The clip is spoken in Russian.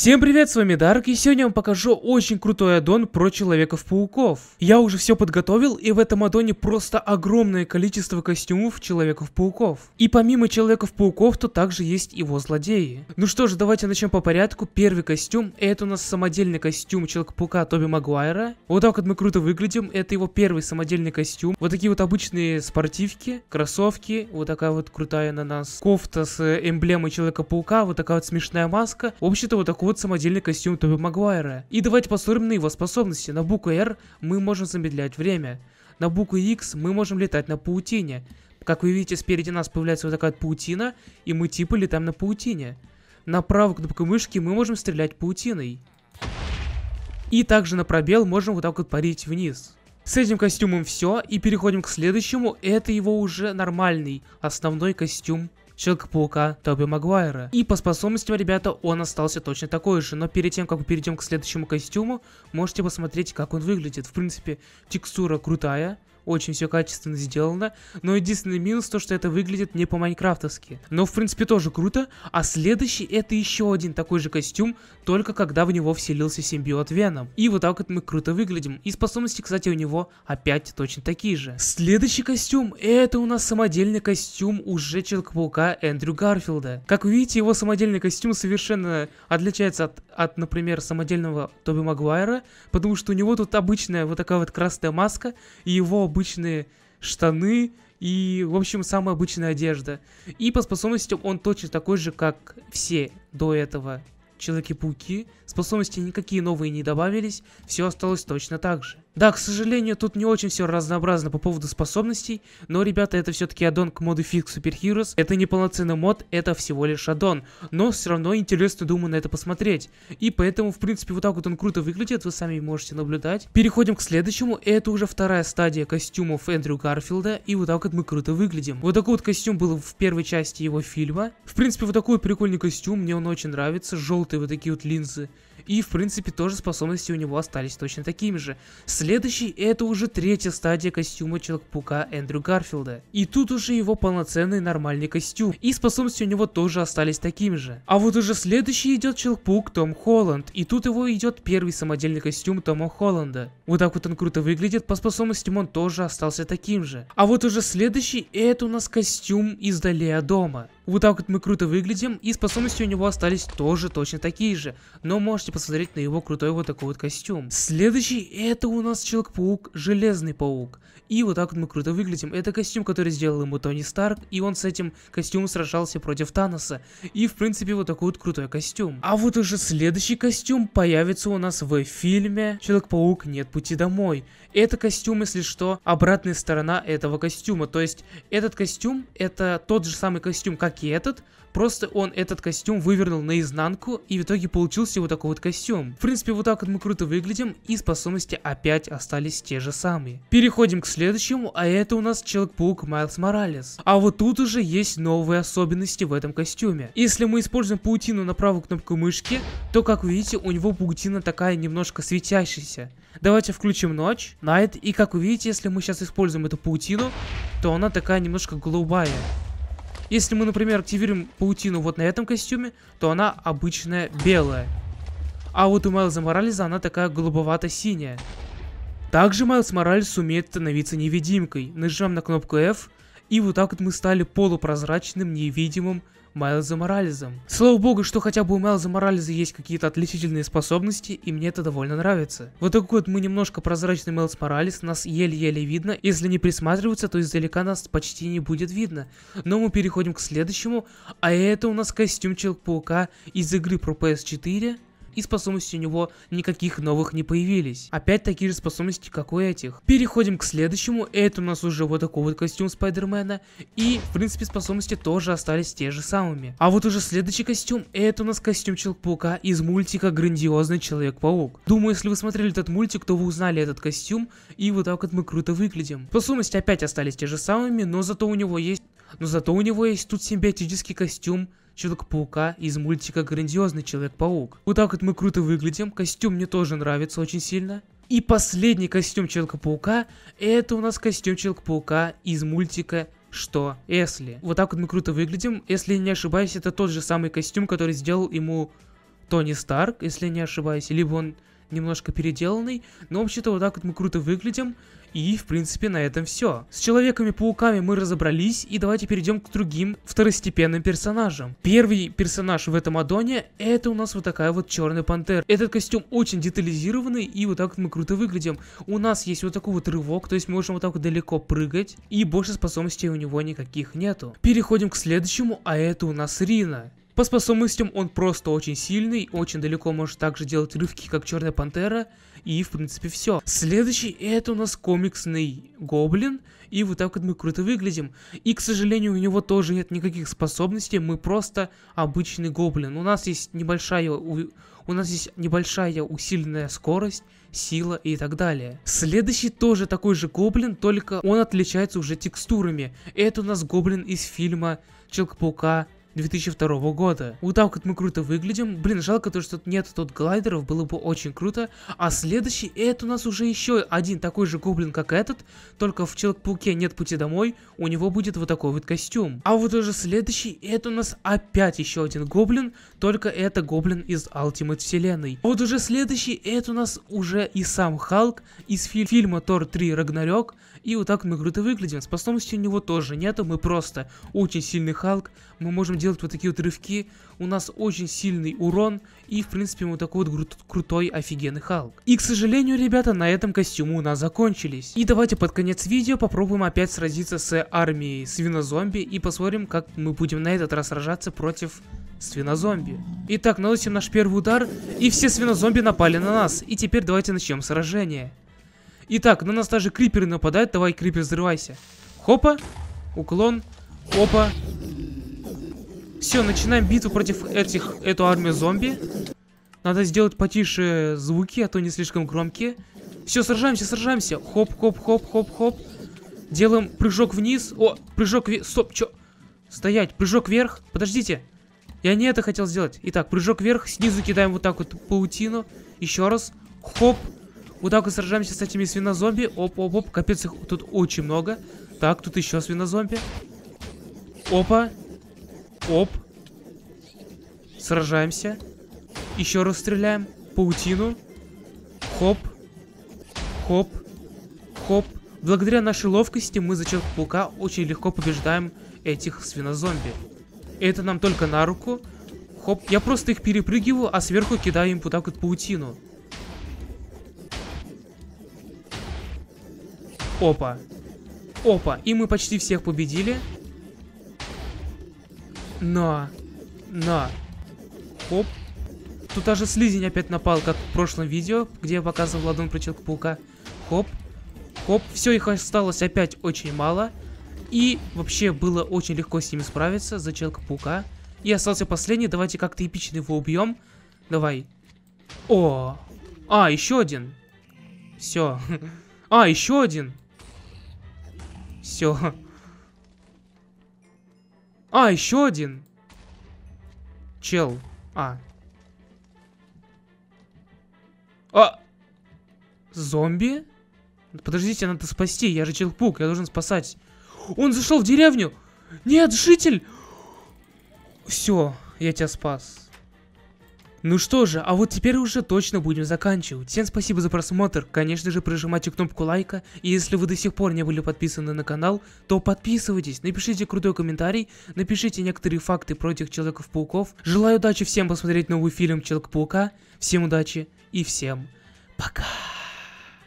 Всем привет, с вами Дарк, и сегодня я вам покажу очень крутой аддон про Человеков-пауков. Я уже все подготовил, и в этом аддоне просто огромное количество костюмов Человеков-пауков. И помимо Человеков-пауков, то также есть его злодеи. Ну что же, давайте начнем по порядку. Первый костюм, это у нас самодельный костюм Человека-паука Тоби Магуайра. Вот так вот мы круто выглядим, это его первый самодельный костюм. Вот такие вот обычные спортивки, кроссовки, вот такая вот крутая на нас кофта с эмблемой Человека-паука, вот такая вот смешная маска. В общем-то, вот такой вот самодельный костюм Тоби Магуайра. И давайте посмотрим на его способности. На букву R мы можем замедлять время. На букву X мы можем летать на паутине. Как вы видите, спереди нас появляется вот такая паутина, и мы типа летаем на паутине. На правую кнопку мышки мы можем стрелять паутиной. И также на пробел можем вот так вот парить вниз. С этим костюмом все, и переходим к следующему, это его уже нормальный, основной костюм Человека-паука Тоби Магуайра. И по способностям, ребята, он остался точно такой же. Но перед тем, как мы перейдем к следующему костюму, можете посмотреть, как он выглядит. В принципе, текстура крутая очень все качественно сделано, но единственный минус то, что это выглядит не по-майнкрафтовски. Но в принципе тоже круто, а следующий это еще один такой же костюм, только когда в него вселился симбиот Веном. И вот так вот мы круто выглядим. И способности, кстати, у него опять точно такие же. Следующий костюм это у нас самодельный костюм уже Человека-паука Эндрю Гарфилда. Как вы видите, его самодельный костюм совершенно отличается от, от например, самодельного Тоби Магуайра, потому что у него тут обычная вот такая вот красная маска, и его обычные штаны и, в общем, самая обычная одежда. И по способностям он точно такой же, как все до этого Человеки-пауки. Способности никакие новые не добавились, все осталось точно так же. Да, к сожалению, тут не очень все разнообразно по поводу способностей, но, ребята, это все-таки аддон к моду Fix Super Heroes. Это не полноценный мод, это всего лишь аддон, но все равно интересно, думаю, на это посмотреть. И поэтому, в принципе, вот так вот он круто выглядит, вы сами можете наблюдать. Переходим к следующему, это уже вторая стадия костюмов Эндрю Гарфилда, и вот так вот мы круто выглядим. Вот такой вот костюм был в первой части его фильма. В принципе, вот такой прикольный костюм, мне он очень нравится, желтые вот такие вот линзы. И, в принципе, тоже способности у него остались точно такими же. Следующий это уже третья стадия костюма Человека-паука Эндрю Гарфилда. И тут уже его полноценный нормальный костюм. И способности у него тоже остались такими же. А вот уже следующий идет Человек-паук Том Холланд. И тут его идет первый самодельный костюм Тома Холланда. Вот так вот он круто выглядит, по способностям он тоже остался таким же. А вот уже следующий это у нас костюм из Далея дома. Вот так вот мы круто выглядим, и способности у него остались тоже точно такие же, но можете посмотреть на его крутой вот такой вот костюм. Следующий это у нас Человек-паук, Железный паук. И вот так вот мы круто выглядим. Это костюм, который сделал ему Тони Старк, и он с этим костюмом сражался против Таноса. И в принципе вот такой вот крутой костюм. А вот уже следующий костюм появится у нас в фильме Человек-паук Нет пути домой. Это костюм, если что, обратная сторона этого костюма. То есть этот костюм это тот же самый костюм, как как и этот, просто он этот костюм вывернул наизнанку, и в итоге получился вот такой вот костюм. В принципе, вот так вот мы круто выглядим, и способности опять остались те же самые. Переходим к следующему, а это у нас Человек-паук Майлз Моралес. А вот тут уже есть новые особенности в этом костюме. Если мы используем паутину на правую кнопку мышки, то, как вы видите, у него паутина такая немножко светящаяся. Давайте включим ночь, Найт, и как вы видите, если мы сейчас используем эту паутину, то она такая немножко голубая. Если мы, например, активируем паутину вот на этом костюме, то она обычная белая. А вот у Майлза Морализа она такая голубовато-синяя. Также Майлз Моралес умеет становиться невидимкой. Нажимаем на кнопку F, и вот так вот мы стали полупрозрачным, невидимым Майлза Морализом. Слава богу, что хотя бы у Майлза Морализа есть какие-то отличительные способности, и мне это довольно нравится. Вот такой вот мы немножко прозрачный Майлз Моралис, нас еле-еле видно, если не присматриваться, то издалека нас почти не будет видно. Но мы переходим к следующему, а это у нас костюм Человек-паука из игры про PS4 и способности у него никаких новых не появились. Опять такие же способности, как у этих. Переходим к следующему, это у нас уже вот такой вот костюм Спайдермена, и в принципе способности тоже остались те же самыми. А вот уже следующий костюм, это у нас костюм Человека-паука из мультика «Грандиозный Человек-паук». Думаю, если вы смотрели этот мультик, то вы узнали этот костюм, и вот так вот мы круто выглядим. Способности опять остались те же самыми, но зато у него есть... Но зато у него есть тут симбиотический костюм человек паука из мультика «Грандиозный Человек-паук». Вот так вот мы круто выглядим, костюм мне тоже нравится очень сильно. И последний костюм Человека-паука, это у нас костюм Человека-паука из мультика что если. Вот так вот мы круто выглядим. Если не ошибаюсь, это тот же самый костюм, который сделал ему Тони Старк, если не ошибаюсь. Либо он немножко переделанный. Но вообще-то вот так вот мы круто выглядим. И, в принципе, на этом все. С Человеками-пауками мы разобрались, и давайте перейдем к другим второстепенным персонажам. Первый персонаж в этом аддоне, это у нас вот такая вот черная пантера. Этот костюм очень детализированный, и вот так мы круто выглядим. У нас есть вот такой вот рывок, то есть мы можем вот так вот далеко прыгать, и больше способностей у него никаких нету. Переходим к следующему, а это у нас Рина. По способностям он просто очень сильный, очень далеко может также делать рывки, как Черная Пантера, и в принципе все. Следующий это у нас комиксный гоблин, и вот так вот мы круто выглядим. И, к сожалению, у него тоже нет никаких способностей, мы просто обычный гоблин. У нас есть небольшая, у, у нас есть небольшая усиленная скорость, сила и так далее. Следующий тоже такой же гоблин, только он отличается уже текстурами. Это у нас гоблин из фильма Человек-паука 2002 года. Вот так вот мы круто выглядим. Блин, жалко то, что тут нет тут глайдеров, было бы очень круто. А следующий, это у нас уже еще один такой же гоблин, как этот, только в Человек-пауке нет пути домой, у него будет вот такой вот костюм. А вот уже следующий, это у нас опять еще один гоблин, только это гоблин из Ultimate вселенной. вот уже следующий, это у нас уже и сам Халк из фи фильма Тор 3 Рагнарёк, и вот так мы круто выглядим. Способности у него тоже нету, мы просто очень сильный Халк. Мы можем делать вот такие вот рывки. У нас очень сильный урон. И, в принципе, мы такой вот крут крутой, офигенный Халк. И, к сожалению, ребята, на этом костюмы у нас закончились. И давайте под конец видео попробуем опять сразиться с армией свинозомби. И посмотрим, как мы будем на этот раз сражаться против свинозомби. Итак, наносим наш первый удар, и все свинозомби напали на нас. И теперь давайте начнем сражение. Итак, на нас даже криперы нападают. Давай, крипер, взрывайся. Хопа. Уклон. Опа. Все, начинаем битву против этих, эту армию зомби. Надо сделать потише звуки, а то не слишком громкие. Все, сражаемся, сражаемся. Хоп, хоп, хоп, хоп, хоп. Делаем прыжок вниз. О, прыжок вверх. Стоп, чё? Стоять, прыжок вверх. Подождите. Я не это хотел сделать. Итак, прыжок вверх, снизу кидаем вот так вот паутину. Еще раз. Хоп. Вот так Удавка, сражаемся с этими свинозомби. Оп-оп-оп, капец, их тут очень много. Так, тут еще свинозомби. Опа. Оп. Сражаемся. Еще раз стреляем. Паутину. Хоп. Хоп. Хоп. Благодаря нашей ловкости мы за счет паука очень легко побеждаем этих свинозомби. Это нам только на руку. Хоп, я просто их перепрыгиваю, а сверху кидаю им вот так вот паутину. Опа. Опа, и мы почти всех победили. Но. Но. Оп. Тут даже слизень опять напал, как в прошлом видео, где я показывал ладон причинку паука. Хоп. Хоп. Все, их осталось опять очень мало. И вообще было очень легко с ними справиться за Человека-паука. И остался последний. Давайте как-то эпично его убьем. Давай. О. А, еще один. Все. А, еще один. Все. А, еще один. Чел. А. А! Зомби? Подождите, надо спасти. Я же Челпук, я должен спасать. Он зашел в деревню. Нет, житель! Все, я тебя спас. Ну что же, а вот теперь уже точно будем заканчивать. Всем спасибо за просмотр, конечно же прижимайте кнопку лайка, и если вы до сих пор не были подписаны на канал, то подписывайтесь, напишите крутой комментарий, напишите некоторые факты против Человеков-пауков. Желаю удачи всем посмотреть новый фильм Человек-паука, всем удачи и всем пока.